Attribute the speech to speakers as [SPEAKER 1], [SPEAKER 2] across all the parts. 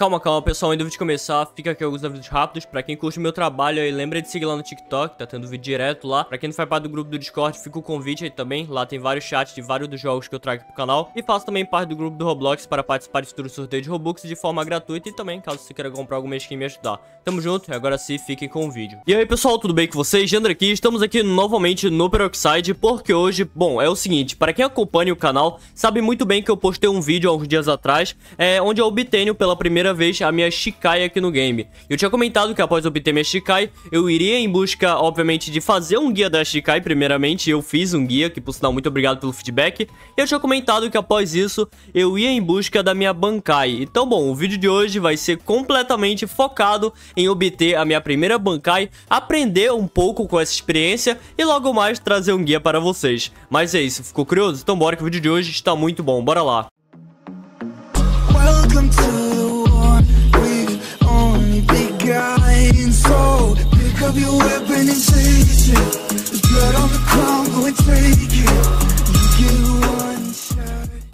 [SPEAKER 1] Calma, calma, pessoal, antes de começar, fica aqui alguns avisos rápidos. Pra quem curte o meu trabalho aí, lembra de seguir lá no TikTok, tá tendo vídeo direto lá. Pra quem não faz parte do grupo do Discord, fica o convite aí também. Lá tem vários chats de vários dos jogos que eu trago pro canal. E faço também parte do grupo do Roblox para participar de futuros sorteios de Robux de forma gratuita e também, caso você queira comprar alguma skin me ajudar. Tamo junto, agora sim, fiquem com o vídeo. E aí, pessoal, tudo bem com vocês? Gender aqui, estamos aqui novamente no Peroxide, porque hoje, bom, é o seguinte, pra quem acompanha o canal, sabe muito bem que eu postei um vídeo há uns dias atrás, é, onde eu obtenho pela primeira primeira vez a minha Shikai aqui no game. Eu tinha comentado que após obter minha Shikai, eu iria em busca, obviamente, de fazer um guia da Shikai, primeiramente, eu fiz um guia, que por sinal, muito obrigado pelo feedback, e eu tinha comentado que após isso, eu ia em busca da minha Bankai. Então, bom, o vídeo de hoje vai ser completamente focado em obter a minha primeira Bankai, aprender um pouco com essa experiência e logo mais trazer um guia para vocês. Mas é isso, ficou curioso? Então bora que o vídeo de hoje está muito bom, bora lá! Welcome to Grab your weapon and take it There's blood on the ground, go and take it You get one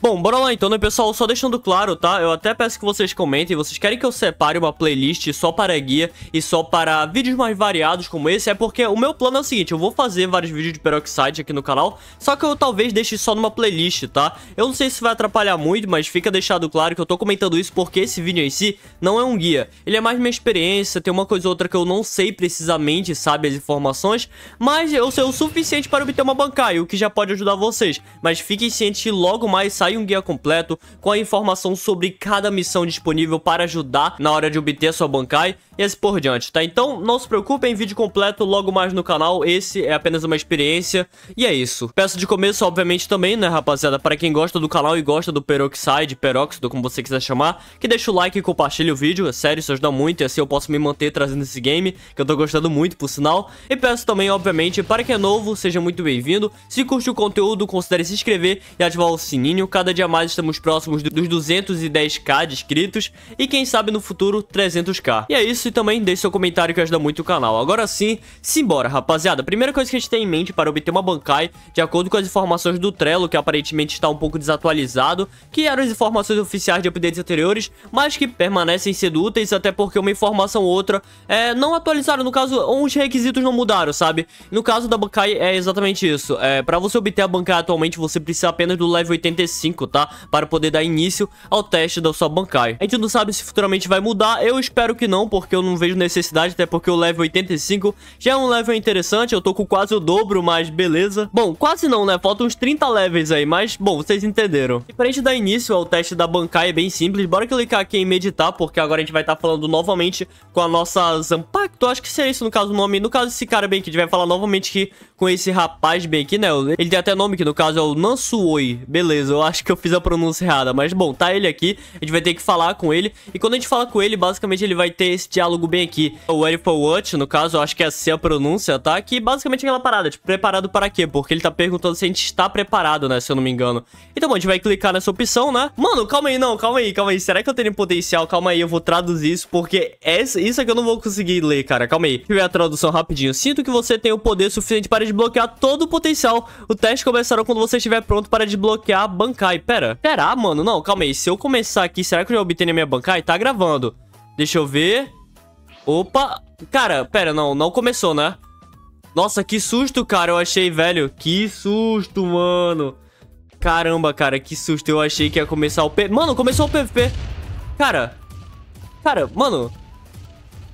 [SPEAKER 1] Bom, bora lá então, né, pessoal? Só deixando claro, tá? Eu até peço que vocês comentem. Vocês querem que eu separe uma playlist só para guia e só para vídeos mais variados como esse? É porque o meu plano é o seguinte, eu vou fazer vários vídeos de peroxide aqui no canal, só que eu talvez deixe só numa playlist, tá? Eu não sei se vai atrapalhar muito, mas fica deixado claro que eu tô comentando isso porque esse vídeo em si não é um guia. Ele é mais minha experiência, tem uma coisa ou outra que eu não sei precisamente, sabe, as informações, mas eu sei o suficiente para obter uma bancai, o que já pode ajudar vocês. Mas fiquem cientes que logo mais sai um guia completo com a informação sobre cada missão disponível para ajudar na hora de obter a sua Bankai e assim por diante, tá? Então não se preocupem, vídeo completo logo mais no canal, esse é apenas uma experiência e é isso. Peço de começo, obviamente, também, né, rapaziada, para quem gosta do canal e gosta do peroxide, peróxido, como você quiser chamar, que deixa o like e compartilhe o vídeo, é sério, isso ajuda muito e assim eu posso me manter trazendo esse game, que eu tô gostando muito, por sinal. E peço também, obviamente, para quem é novo, seja muito bem-vindo, se curte o conteúdo, considere se inscrever e ativar o sininho, cada dia mais estamos próximos dos 210k de inscritos e quem sabe no futuro 300k. E é isso, e também deixe seu comentário que ajuda muito o canal. Agora sim, simbora, rapaziada. Primeira coisa que a gente tem em mente para obter uma Bankai, de acordo com as informações do Trello, que aparentemente está um pouco desatualizado, que eram as informações oficiais de updates anteriores, mas que permanecem sendo úteis, até porque uma informação ou outra é, não atualizaram, no caso, uns requisitos não mudaram, sabe? No caso da Bankai é exatamente isso. É, para você obter a Bankai atualmente, você precisa apenas do level 85, tá? Para poder dar início ao teste da sua Bankai. A gente não sabe se futuramente vai mudar, eu espero que não, porque eu não vejo necessidade, até porque o level 85 já é um level interessante, eu tô com quase o dobro, mas beleza. Bom, quase não, né? Faltam uns 30 levels aí, mas, bom, vocês entenderam. E pra gente dar início ao é teste da bancai é bem simples, bora clicar aqui em meditar, porque agora a gente vai estar tá falando novamente com a nossa Zampacto, acho que seria isso no caso o nome, no caso esse cara bem aqui, a gente vai falar novamente que com esse rapaz bem aqui, né? Ele tem até nome que no caso é o Nansuoi, beleza, eu acho que eu fiz a pronúncia errada, mas bom, tá ele aqui, a gente vai ter que falar com ele, e quando a gente fala com ele, basicamente ele vai ter diálogo diálogo bem aqui. O Ready for What, no caso, eu acho que é assim a pronúncia, tá? Que basicamente é aquela parada, tipo, preparado para quê? Porque ele tá perguntando se a gente está preparado, né? Se eu não me engano. Então, bom, a gente vai clicar nessa opção, né? Mano, calma aí, não, calma aí, calma aí. Será que eu tenho potencial? Calma aí, eu vou traduzir isso, porque essa, é isso aqui é que eu não vou conseguir ler, cara. Calma aí. Deixa eu ver a tradução rapidinho. Sinto que você tem o poder suficiente para desbloquear todo o potencial. O teste começará quando você estiver pronto para desbloquear a Bankai. Pera, será, ah, mano? Não, calma aí. Se eu começar aqui, será que eu já obtenho a minha Bankai? Tá gravando. Deixa eu ver. Opa! Cara, pera, não, não começou, né? Nossa, que susto, cara, eu achei, velho. Que susto, mano. Caramba, cara, que susto. Eu achei que ia começar o PVP. Mano, começou o PVP. Cara. Cara, mano.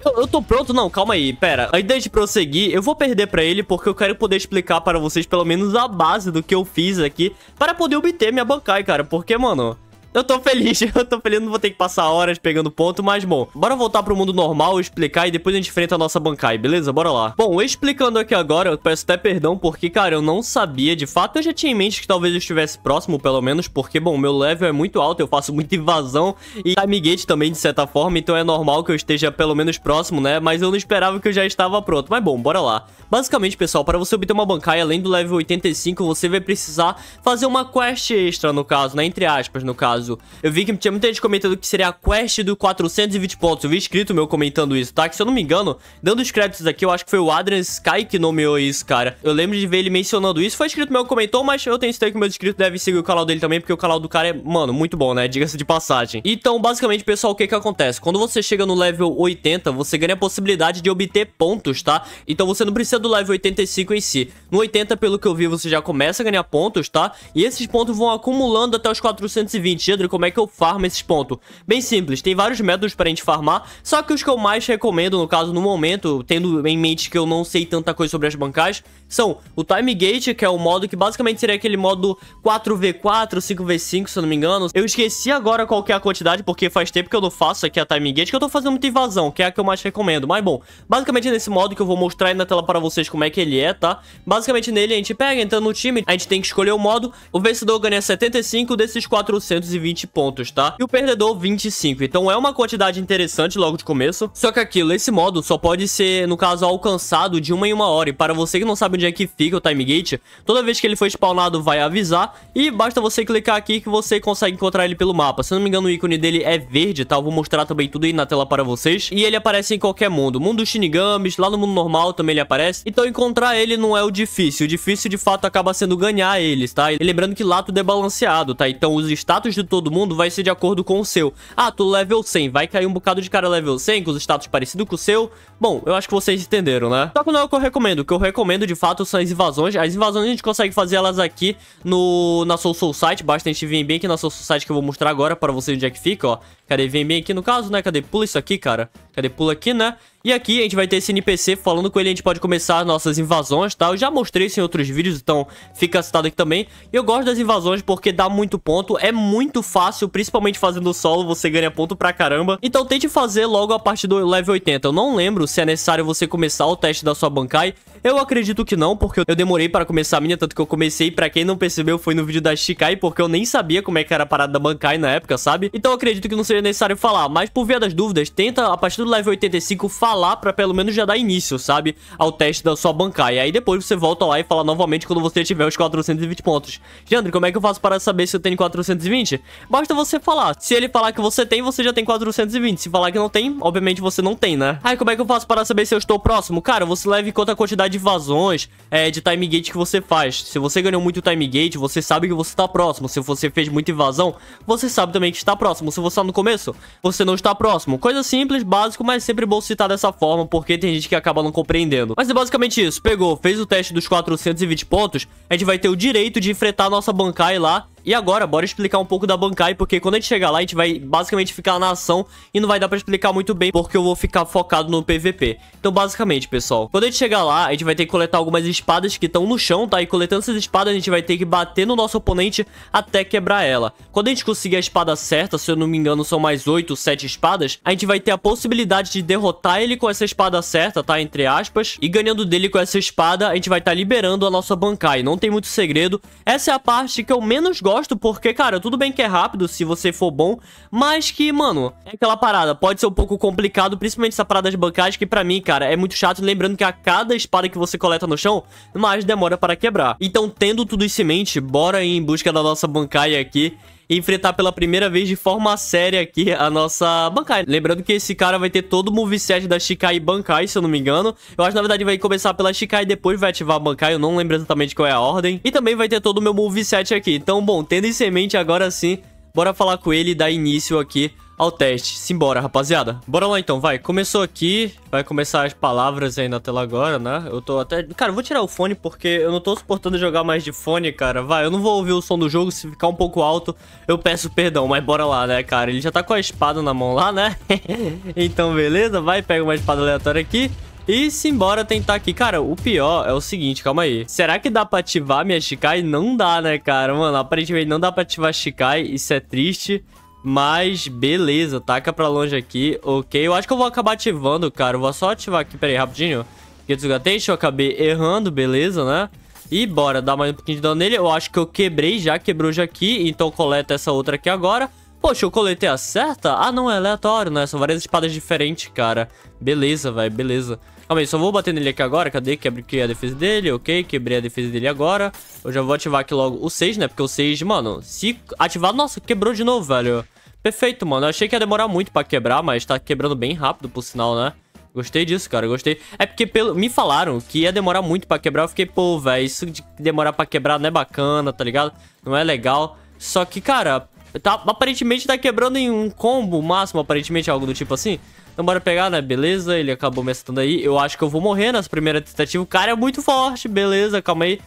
[SPEAKER 1] Eu, eu, tô pronto? Não, calma aí, pera. Antes de prosseguir, eu vou perder pra ele porque eu quero poder explicar para vocês pelo menos a base do que eu fiz aqui para poder obter minha bancada, cara. Porque, mano... Eu tô feliz, eu tô feliz, não vou ter que passar horas pegando ponto, mas bom. Bora voltar pro mundo normal, explicar e depois a gente enfrenta a nossa bancai, beleza? Bora lá. Bom, explicando aqui agora, eu peço até perdão porque, cara, eu não sabia. De fato, eu já tinha em mente que talvez eu estivesse próximo, pelo menos, porque, bom, meu level é muito alto, eu faço muita invasão e time gate também, de certa forma, então é normal que eu esteja pelo menos próximo, né? Mas eu não esperava que eu já estava pronto. Mas bom, bora lá. Basicamente, pessoal, para você obter uma bancai além do level 85, você vai precisar fazer uma quest extra, no caso, né? Entre aspas, no caso caso. Eu vi que tinha muita gente comentando que seria a quest do 420 pontos. Eu vi escrito meu comentando isso, tá? Que se eu não me engano, dando os créditos aqui, eu acho que foi o Adrian Sky que nomeou isso, cara. Eu lembro de ver ele mencionando isso. Foi escrito meu comentou, mas eu tenho certeza que meu inscrito deve seguir o canal dele também, porque o canal do cara é, mano, muito bom, né? Diga-se de passagem. Então, basicamente, pessoal, o que que acontece? Quando você chega no level 80, você ganha a possibilidade de obter pontos, tá? Então você não precisa do level 85 em si. No 80, pelo que eu vi, você já começa a ganhar pontos, tá? E esses pontos vão acumulando até os 420 e como é que eu farmo esses pontos? Bem simples, tem vários métodos pra gente farmar, só que os que eu mais recomendo, no caso, no momento, tendo em mente que eu não sei tanta coisa sobre as bancais, são o Time Gate, que é o modo que basicamente seria aquele modo 4v4, 5v5, se eu não me engano. Eu esqueci agora qual que é a quantidade, porque faz tempo que eu não faço aqui a Time Gate, que eu tô fazendo muita invasão, que é a que eu mais recomendo. Mas bom, basicamente é nesse modo que eu vou mostrar aí na tela pra vocês como é que ele é, tá? Basicamente nele a gente pega, entrando no time, a gente tem que escolher o modo, o vencedor ganha 75 desses 420 20 pontos, tá? E o perdedor, 25. Então é uma quantidade interessante logo de começo. Só que aquilo, esse modo só pode ser, no caso, alcançado de uma em uma hora. E para você que não sabe onde é que fica o time gate, toda vez que ele for spawnado vai avisar. E basta você clicar aqui que você consegue encontrar ele pelo mapa. Se não me engano, o ícone dele é verde, tá? Eu vou mostrar também tudo aí na tela para vocês. E ele aparece em qualquer mundo. Mundo Shinigamis, lá no mundo normal também ele aparece. Então encontrar ele não é o difícil. O difícil, de fato, acaba sendo ganhar eles, tá? E lembrando que lá tudo é balanceado, tá? Então os status de todo mundo vai ser de acordo com o seu. Ah, tu level 100, vai cair um bocado de cara level 100, com os status parecidos com o seu. Bom, eu acho que vocês entenderam, né? Só que não é o que eu recomendo. O que eu recomendo, de fato, são as invasões. As invasões a gente consegue fazer elas aqui no, na Soul Soul Site. Basta a gente vir bem aqui na Soul Soul Site que eu vou mostrar agora pra vocês onde é que fica, ó. Cadê? Vem bem aqui no caso, né? Cadê? Pula isso aqui, cara. Cadê? Pula aqui, né? E aqui a gente vai ter esse NPC falando com ele, a gente pode começar nossas invasões, tá? Eu já mostrei isso em outros vídeos, então fica citado aqui também. E eu gosto das invasões porque dá muito ponto, é muito fácil, principalmente fazendo solo, você ganha ponto pra caramba. Então tente fazer logo a partir do level 80. Eu não lembro se é necessário você começar o teste da sua Bankai. Eu acredito que não, porque eu demorei para começar a minha, tanto que eu comecei, pra quem não percebeu, foi no vídeo da Shikai, porque eu nem sabia como é que era a parada da Bankai na época, sabe? Então eu acredito que não seja necessário falar, mas por via das dúvidas, tenta a partir do level 85 falar falar lá pra pelo menos já dar início, sabe? Ao teste da sua bancar. E aí depois você volta lá e fala novamente quando você tiver os 420 pontos. Jandre, como é que eu faço para saber se eu tenho 420? Basta você falar. Se ele falar que você tem, você já tem 420. Se falar que não tem, obviamente você não tem, né? Aí como é que eu faço para saber se eu estou próximo? Cara, você leva em conta a quantidade de vazões, é, de time gate que você faz. Se você ganhou muito time gate, você sabe que você está próximo. Se você fez muita invasão, você sabe também que está próximo. Se você está no começo, você não está próximo. Coisa simples, básico, mas sempre bom citar dessa dessa forma, porque tem gente que acaba não compreendendo. Mas é basicamente isso. Pegou, fez o teste dos 420 pontos, a gente vai ter o direito de enfrentar a nossa bancai lá e agora, bora explicar um pouco da Bankai, porque quando a gente chegar lá, a gente vai basicamente ficar na ação e não vai dar pra explicar muito bem, porque eu vou ficar focado no PVP. Então, basicamente, pessoal, quando a gente chegar lá, a gente vai ter que coletar algumas espadas que estão no chão, tá? E coletando essas espadas, a gente vai ter que bater no nosso oponente até quebrar ela. Quando a gente conseguir a espada certa, se eu não me engano, são mais 8, 7 espadas, a gente vai ter a possibilidade de derrotar ele com essa espada certa, tá? Entre aspas. E ganhando dele com essa espada, a gente vai estar tá liberando a nossa Bankai. Não tem muito segredo. Essa é a parte que eu menos gosto gosto porque, cara, tudo bem que é rápido se você for bom, mas que, mano, é aquela parada, pode ser um pouco complicado, principalmente essa parada de bancagem, que pra mim, cara, é muito chato, lembrando que a cada espada que você coleta no chão, mais demora para quebrar. Então, tendo tudo isso em mente, bora ir em busca da nossa bancaia aqui enfrentar pela primeira vez de forma séria aqui a nossa Bankai. Lembrando que esse cara vai ter todo o moveset da Shikai e Bankai, se eu não me engano. Eu acho, na verdade, vai começar pela Shikai e depois vai ativar a Bankai. Eu não lembro exatamente qual é a ordem. E também vai ter todo o meu moveset aqui. Então, bom, tendo em semente agora sim, bora falar com ele e dar início aqui ao teste. Simbora, rapaziada. Bora lá então, vai. Começou aqui, vai começar as palavras aí na tela agora, né? Eu tô até... Cara, vou tirar o fone porque eu não tô suportando jogar mais de fone, cara. Vai, eu não vou ouvir o som do jogo, se ficar um pouco alto, eu peço perdão. Mas bora lá, né, cara? Ele já tá com a espada na mão lá, né? então, beleza. Vai, pega uma espada aleatória aqui. E simbora tentar aqui. Cara, o pior é o seguinte, calma aí. Será que dá pra ativar minha Shikai? Não dá, né, cara? Mano, aparentemente não dá pra ativar Shikai. Isso é triste. Mas beleza, taca pra longe aqui, ok. Eu acho que eu vou acabar ativando, cara. Eu vou só ativar aqui, peraí, rapidinho. Getsu Gatenshi, eu acabei errando, beleza, né? E bora, dá mais um pouquinho de dano nele. Eu acho que eu quebrei já, quebrou já aqui. Então coleta essa outra aqui agora. Poxa, eu coletei é a certa? Ah, não, é aleatório, né? São várias espadas diferentes, cara. Beleza, vai, beleza. Calma aí, só vou bater nele aqui agora. Cadê? Quebrei é a defesa dele, ok. Quebrei a defesa dele agora. Eu já vou ativar aqui logo o 6, né? Porque o 6, mano, se ativar... Nossa, quebrou de novo, velho. Perfeito, mano. Eu achei que ia demorar muito pra quebrar, mas tá quebrando bem rápido, por sinal, né? Gostei disso, cara, gostei. É porque pelo... me falaram que ia demorar muito pra quebrar. Eu fiquei, pô, velho, isso de demorar pra quebrar não é bacana, tá ligado? Não é legal. Só que, cara, Tá, aparentemente tá quebrando em um combo máximo, aparentemente, algo do tipo assim. Então bora pegar, né? Beleza, ele acabou me acertando aí. Eu acho que eu vou morrer nas primeiras tentativas O cara é muito forte, beleza, calma aí.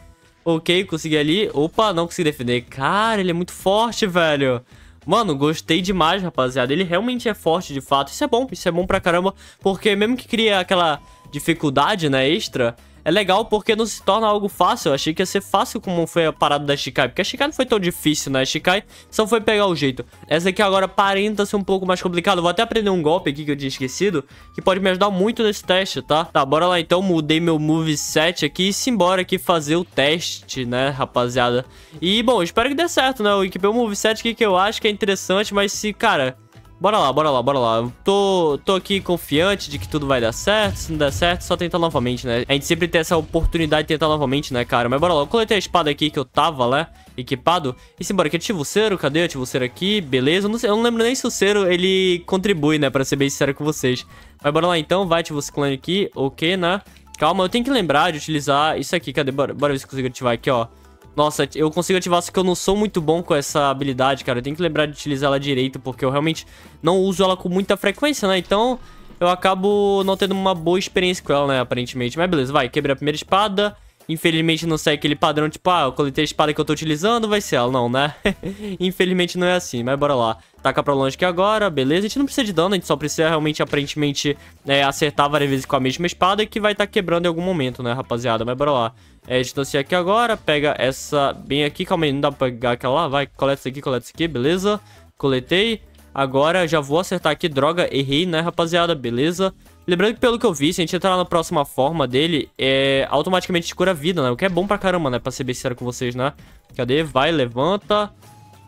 [SPEAKER 1] Ok, consegui ali. Opa, não consegui defender. Cara, ele é muito forte, velho. Mano, gostei demais, rapaziada. Ele realmente é forte, de fato. Isso é bom, isso é bom pra caramba. Porque mesmo que cria aquela dificuldade, né, extra é legal porque não se torna algo fácil. Eu achei que ia ser fácil como foi a parada da Shikai, porque a Shikai não foi tão difícil, né? A Shikai só foi pegar o jeito. Essa aqui agora aparenta ser um pouco mais complicada. Vou até aprender um golpe aqui que eu tinha esquecido, que pode me ajudar muito nesse teste, tá? Tá, bora lá então. Mudei meu moveset aqui e simbora aqui fazer o teste, né, rapaziada? E, bom, espero que dê certo, né? Eu equipei o moveset aqui que eu acho que é interessante, mas se, cara Bora lá, bora lá, bora lá. Tô, tô aqui confiante de que tudo vai dar certo. Se não der certo, só tentar novamente, né? A gente sempre tem essa oportunidade de tentar novamente, né, cara? Mas bora lá. Eu coletei a espada aqui que eu tava, né? Equipado. E simbora. Aqui Ativo o cero. Cadê? Ativo o cero aqui. Beleza. Eu não, sei, eu não lembro nem se o cero ele contribui, né? Pra ser bem sincero com vocês. Mas bora lá então. Vai, ativo o ciclone aqui. Ok, né? Calma, eu tenho que lembrar de utilizar isso aqui. Cadê? Bora, bora ver se consigo ativar aqui, ó. Nossa, eu consigo ativar, só que eu não sou muito bom com essa habilidade, cara. Eu tenho que lembrar de utilizar ela direito, porque eu realmente não uso ela com muita frequência, né? Então, eu acabo não tendo uma boa experiência com ela, né, aparentemente. Mas beleza, vai, quebrei a primeira espada. Infelizmente não segue aquele padrão, tipo, ah, eu coletei a espada que eu tô utilizando, vai ser ela. Não, né? Infelizmente não é assim, mas bora lá. Taca pra longe aqui agora, beleza. A gente não precisa de dano, a gente só precisa realmente, aparentemente, é, acertar várias vezes com a mesma espada que vai estar tá quebrando em algum momento, né, rapaziada? Mas bora lá. É, distancia aqui agora, pega essa bem aqui, calma aí, não dá pra pegar aquela lá, vai, coleta isso aqui, coleta isso aqui, beleza. Coletei. Agora já vou acertar aqui, droga, errei, né, rapaziada, beleza. Lembrando que pelo que eu vi, se a gente entrar na próxima forma dele, é, automaticamente te cura vida, né? O que é bom pra caramba, né? Pra ser bem sincero com vocês, né? Cadê? Vai, levanta.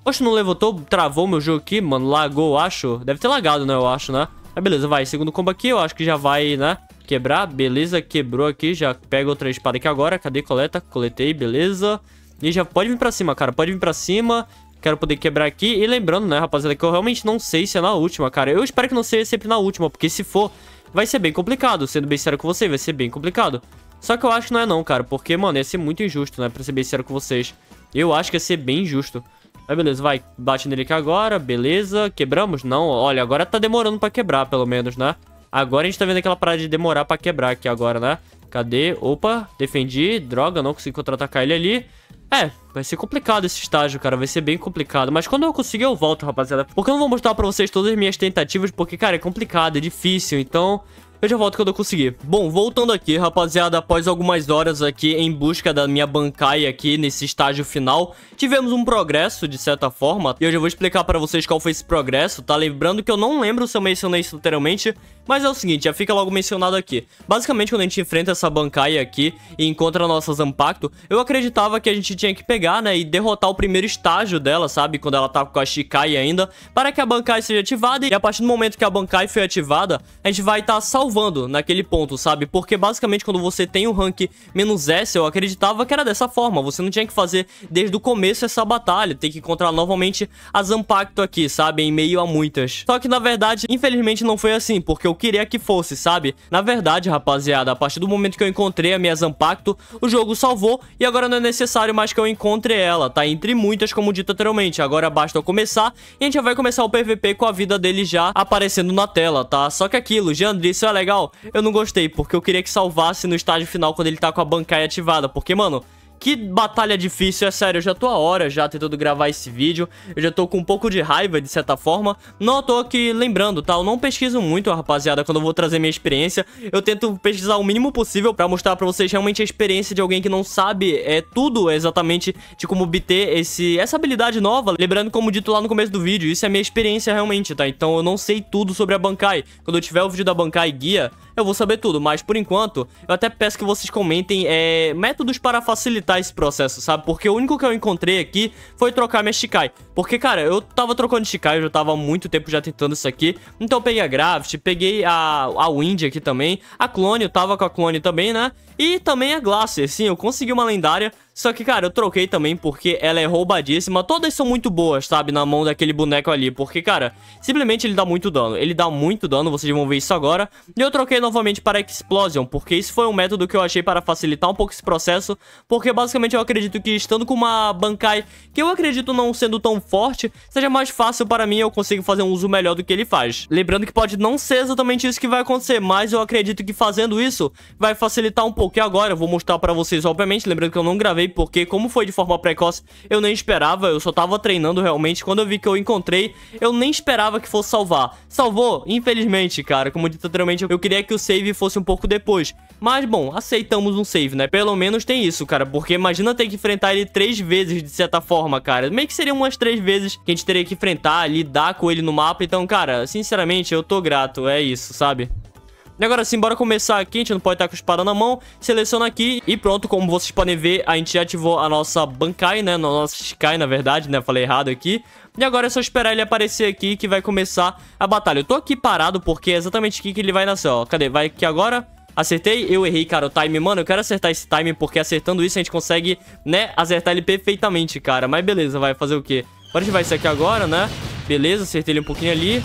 [SPEAKER 1] Oxe, não levantou, travou meu jogo aqui, mano. Lagou, acho. Deve ter lagado, né? Eu acho, né? Mas beleza, vai. Segundo combo aqui, eu acho que já vai, né? Quebrar. Beleza, quebrou aqui. Já pega outra espada aqui agora. Cadê? Coleta. Coletei, beleza. E já pode vir pra cima, cara. Pode vir pra cima. Quero poder quebrar aqui. E lembrando, né, rapaziada, que eu realmente não sei se é na última, cara. Eu espero que não seja sempre na última, porque se for, vai ser bem complicado, sendo bem sério com você, vai ser bem complicado. Só que eu acho que não é não, cara, porque, mano, ia ser muito injusto, né, pra ser bem sério com vocês. Eu acho que ia ser bem injusto. Mas beleza, vai, bate nele aqui agora, beleza, quebramos? Não, olha, agora tá demorando pra quebrar, pelo menos, né? Agora a gente tá vendo aquela parada de demorar pra quebrar aqui agora, né? Cadê? Opa, defendi, droga, não consegui contra-atacar ele ali. É, vai ser complicado esse estágio, cara. Vai ser bem complicado. Mas quando eu conseguir, eu volto, rapaziada. Porque eu não vou mostrar pra vocês todas as minhas tentativas, porque, cara, é complicado, é difícil. Então, eu já volto quando eu conseguir. Bom, voltando aqui, rapaziada, após algumas horas aqui em busca da minha bancaia aqui nesse estágio final, tivemos um progresso, de certa forma, e eu já vou explicar pra vocês qual foi esse progresso, tá? Lembrando que eu não lembro se eu mencionei isso literalmente. Mas é o seguinte, já fica logo mencionado aqui. Basicamente, quando a gente enfrenta essa bancaia aqui e encontra nossa Zampacto, eu acreditava que a gente tinha que pegar, né, e derrotar o primeiro estágio dela, sabe? Quando ela tá com a Shikai ainda, para que a bancaia seja ativada. E a partir do momento que a bancaia foi ativada, a gente vai estar tá salvando naquele ponto, sabe? Porque basicamente quando você tem o um rank menos S, eu acreditava que era dessa forma. Você não tinha que fazer desde o começo essa batalha, tem que encontrar novamente a Zampacto aqui, sabe? Em meio a muitas. Só que na verdade, infelizmente não foi assim, porque o queria que fosse, sabe? Na verdade, rapaziada, a partir do momento que eu encontrei a minha Zampacto, o jogo salvou e agora não é necessário mais que eu encontre ela, tá? Entre muitas, como dito anteriormente. Agora basta eu começar e a gente já vai começar o PVP com a vida dele já aparecendo na tela, tá? Só que aquilo, Jandri, isso é legal? Eu não gostei, porque eu queria que salvasse no estágio final quando ele tá com a bancaia ativada, porque, mano... Que batalha difícil, é sério, eu já tô a hora já tentando gravar esse vídeo Eu já tô com um pouco de raiva, de certa forma Não tô aqui lembrando, tá? Eu não pesquiso muito, rapaziada, quando eu vou trazer minha experiência Eu tento pesquisar o mínimo possível pra mostrar pra vocês realmente a experiência de alguém que não sabe é, tudo exatamente de como obter esse, essa habilidade nova Lembrando, como dito lá no começo do vídeo, isso é a minha experiência realmente, tá? Então eu não sei tudo sobre a Bankai Quando eu tiver o vídeo da Bankai Guia, eu vou saber tudo Mas por enquanto, eu até peço que vocês comentem é, métodos para facilitar facilitar esse processo, sabe? Porque o único que eu encontrei aqui foi trocar minha Shikai. Porque, cara, eu tava trocando Shikai, eu já tava há muito tempo já tentando isso aqui. Então eu peguei a Gravity, peguei a, a Wind aqui também. A Clone, eu tava com a Clone também, né? E também a Glacier, sim, eu consegui uma lendária só que, cara, eu troquei também porque ela é roubadíssima. Todas são muito boas, sabe? Na mão daquele boneco ali. Porque, cara, simplesmente ele dá muito dano. Ele dá muito dano, vocês vão ver isso agora. E eu troquei novamente para Explosion, porque isso foi um método que eu achei para facilitar um pouco esse processo. Porque, basicamente, eu acredito que estando com uma Bankai, que eu acredito não sendo tão forte, seja mais fácil para mim eu consigo fazer um uso melhor do que ele faz. Lembrando que pode não ser exatamente isso que vai acontecer, mas eu acredito que fazendo isso vai facilitar um pouco. E agora eu vou mostrar para vocês, obviamente, lembrando que eu não gravei porque como foi de forma precoce, eu nem esperava, eu só tava treinando realmente. Quando eu vi que eu encontrei, eu nem esperava que fosse salvar. Salvou, infelizmente, cara. Como dito anteriormente, eu queria que o save fosse um pouco depois. Mas, bom, aceitamos um save, né? Pelo menos tem isso, cara. Porque imagina ter que enfrentar ele três vezes, de certa forma, cara. Meio que seria umas três vezes que a gente teria que enfrentar, lidar com ele no mapa. Então, cara, sinceramente, eu tô grato. É isso, sabe? E agora sim, bora começar aqui, a gente não pode estar com a espada na mão. Seleciona aqui e pronto, como vocês podem ver, a gente já ativou a nossa Bankai, né? Nossa Sky, na verdade, né? Falei errado aqui. E agora é só esperar ele aparecer aqui que vai começar a batalha. Eu tô aqui parado porque é exatamente aqui que ele vai nascer, ó. Cadê? Vai aqui agora. Acertei? Eu errei, cara, o time. Mano, eu quero acertar esse time porque acertando isso a gente consegue, né, acertar ele perfeitamente, cara. Mas beleza, vai fazer o quê? gente ativar isso aqui agora, né? Beleza, acertei ele um pouquinho ali.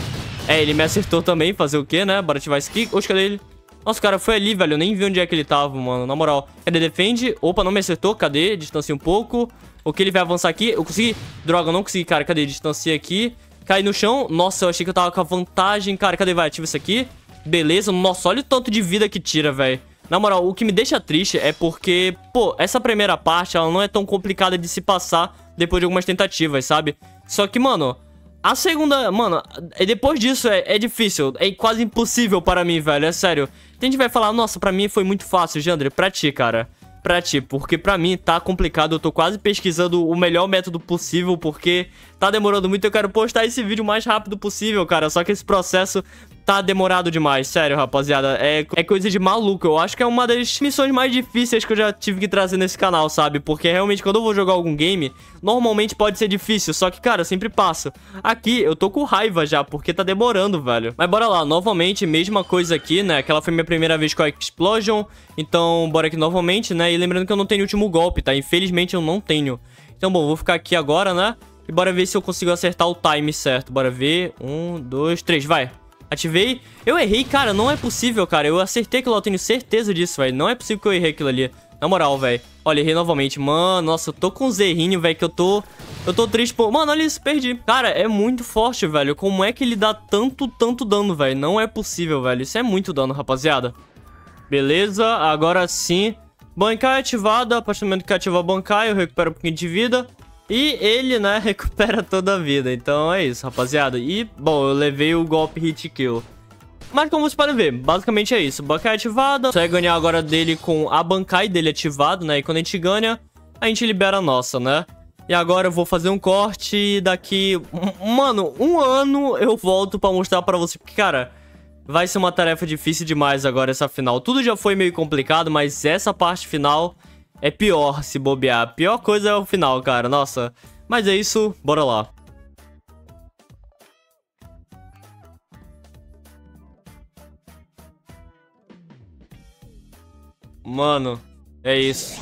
[SPEAKER 1] É, ele me acertou também, fazer o quê, né? Bora ativar esse kick. Oxe, cadê ele? Nossa, cara, foi ali, velho. Eu nem vi onde é que ele tava, mano. Na moral. Cadê? Defende. Opa, não me acertou. Cadê? Distancia um pouco. O que ele vai avançar aqui? Eu consegui? Droga, eu não consegui, cara. Cadê? Distancia aqui. Cai no chão. Nossa, eu achei que eu tava com a vantagem, cara. Cadê? Vai, ativa isso aqui. Beleza. Nossa, olha o tanto de vida que tira, velho. Na moral, o que me deixa triste é porque, pô, essa primeira parte, ela não é tão complicada de se passar depois de algumas tentativas, sabe? Só que, mano, a segunda, mano, é depois disso é, é, difícil, é quase impossível para mim, velho, é sério. Tem gente vai falar, nossa, pra mim foi muito fácil, Jandre, pra ti, cara pra ti, porque pra mim tá complicado, eu tô quase pesquisando o melhor método possível, porque tá demorando muito, eu quero postar esse vídeo o mais rápido possível, cara, só que esse processo tá demorado demais, sério, rapaziada, é, é coisa de maluco, eu acho que é uma das missões mais difíceis que eu já tive que trazer nesse canal, sabe, porque realmente quando eu vou jogar algum game, normalmente pode ser difícil, só que, cara, eu sempre passo. Aqui, eu tô com raiva já, porque tá demorando, velho. Mas bora lá, novamente, mesma coisa aqui, né, aquela foi minha primeira vez com a Explosion, então bora aqui novamente, né, lembrando que eu não tenho o último golpe, tá? Infelizmente eu não tenho. Então, bom, vou ficar aqui agora, né? E bora ver se eu consigo acertar o time certo. Bora ver. Um, dois, três, vai. Ativei. Eu errei, cara. Não é possível, cara. Eu acertei aquilo lá. Eu tenho certeza disso, velho. Não é possível que eu errei aquilo ali. Na moral, velho. Olha, errei novamente. Mano, nossa, eu tô com um zerrinho, velho, que eu tô... Eu tô triste por... Mano, olha isso, perdi. Cara, é muito forte, velho. Como é que ele dá tanto, tanto dano, velho? Não é possível, velho. Isso é muito dano, rapaziada. Beleza, agora sim. Bankai ativado, apartamento que ativa Bankai, eu recupero um pouquinho de vida. E ele, né, recupera toda a vida. Então é isso, rapaziada. E, bom, eu levei o golpe hit kill. Mas como vocês podem ver, basicamente é isso. Bankai é ativada. Só é ganhar agora dele com a Bankai dele ativado, né? E quando a gente ganha, a gente libera a nossa, né? E agora eu vou fazer um corte daqui... Mano, um ano eu volto pra mostrar pra você. Porque, cara... Vai ser uma tarefa difícil demais agora essa final. Tudo já foi meio complicado, mas essa parte final é pior se bobear. A pior coisa é o final, cara. Nossa. Mas é isso, bora lá. Mano, é isso.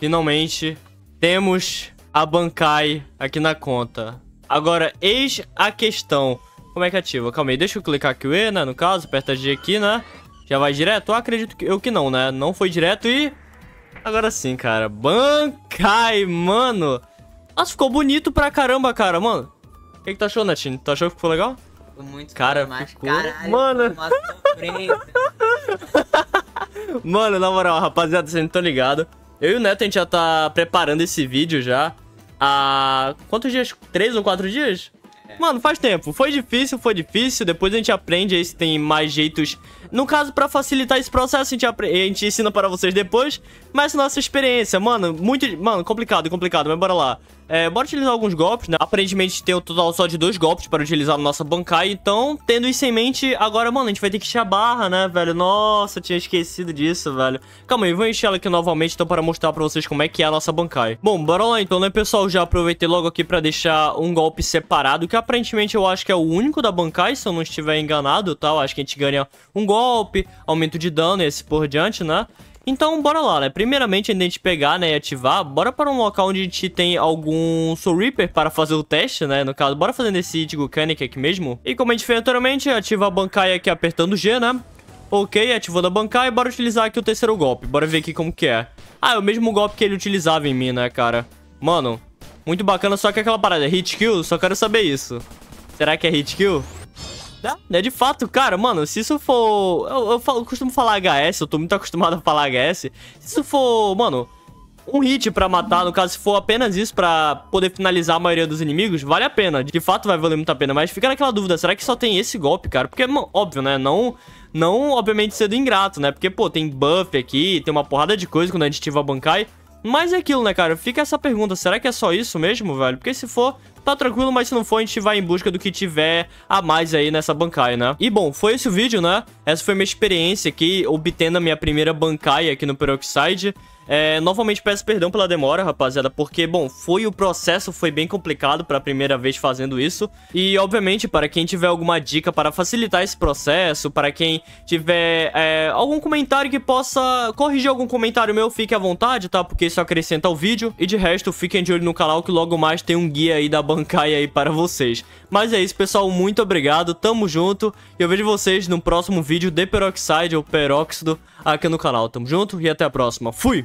[SPEAKER 1] Finalmente temos a Bankai aqui na conta. Agora, eis a questão. Como é que ativa? Calma aí, deixa eu clicar aqui o E, né? No caso, aperta G aqui, né? Já vai direto? Eu acredito que eu que não, né? Não foi direto e... Agora sim, cara. Bankai, mano. Nossa, ficou bonito pra caramba, cara, mano. O que, que tu achou, Netinho? Tu achou que ficou legal? Ficou muito Cara, mais. ficou... Caralho, mano... mano, na moral, rapaziada, vocês não estão ligados. Eu e o Neto, a gente já tá preparando esse vídeo já. Há... Quantos dias? Três ou quatro dias? É. Mano, faz tempo. Foi difícil, foi difícil. Depois a gente aprende aí se tem mais jeitos. No caso, para facilitar esse processo, a gente, a gente ensina para vocês depois. Mas nossa experiência, mano, muito. Mano, complicado, complicado, mas bora lá. É, bora utilizar alguns golpes, né? Aparentemente tem o um total só de dois golpes para utilizar na nossa Bankai. Então, tendo isso em mente, agora, mano, a gente vai ter que encher a barra, né, velho? Nossa, tinha esquecido disso, velho. Calma aí, vou encher ela aqui novamente, então, para mostrar pra vocês como é que é a nossa Bankai. Bom, bora lá então, né, pessoal? Já aproveitei logo aqui pra deixar um golpe separado, que aparentemente eu acho que é o único da Bankai, se eu não estiver enganado, tá? Eu acho que a gente ganha um golpe, aumento de dano e esse assim por diante, né? Então, bora lá, né? Primeiramente, antes de pegar, né, e ativar, bora para um local onde a gente tem algum Soul Reaper para fazer o teste, né? No caso, bora fazer nesse Ichigo Kanek aqui mesmo. E como a gente fez anteriormente, ativa a Bankai aqui apertando G, né? Ok, ativou da Bankai, bora utilizar aqui o terceiro golpe. Bora ver aqui como que é. Ah, é o mesmo golpe que ele utilizava em mim, né, cara? Mano, muito bacana, só que aquela parada, é hit kill, só quero saber isso. Será que é hit kill? Dá, né? De fato, cara, mano, se isso for... Eu, eu, falo, eu costumo falar HS, eu tô muito acostumado a falar HS. Se isso for, mano, um hit pra matar, no caso, se for apenas isso pra poder finalizar a maioria dos inimigos, vale a pena. De fato, vai valer muito a pena. Mas fica naquela dúvida, será que só tem esse golpe, cara? Porque, óbvio, né? Não, não obviamente, sendo ingrato, né? Porque, pô, tem buff aqui, tem uma porrada de coisa quando a gente tiver a Bankai. Mas é aquilo, né, cara? Fica essa pergunta, será que é só isso mesmo, velho? Porque se for, tá tranquilo, mas se não for, a gente vai em busca do que tiver a mais aí nessa bancaia né? E bom, foi esse o vídeo, né? Essa foi minha experiência aqui, obtendo a minha primeira bancaia aqui no Peroxide. É, novamente peço perdão pela demora, rapaziada, porque, bom, foi o processo, foi bem complicado para a primeira vez fazendo isso. E, obviamente, para quem tiver alguma dica para facilitar esse processo, para quem tiver é, algum comentário que possa corrigir algum comentário meu, fique à vontade, tá? Porque isso acrescenta ao vídeo. E, de resto, fiquem de olho no canal que logo mais tem um guia aí da bancaia aí para vocês. Mas é isso, pessoal, muito obrigado, tamo junto. E eu vejo vocês no próximo vídeo de Peroxide ou Peróxido aqui no canal. Tamo junto e até a próxima. Fui!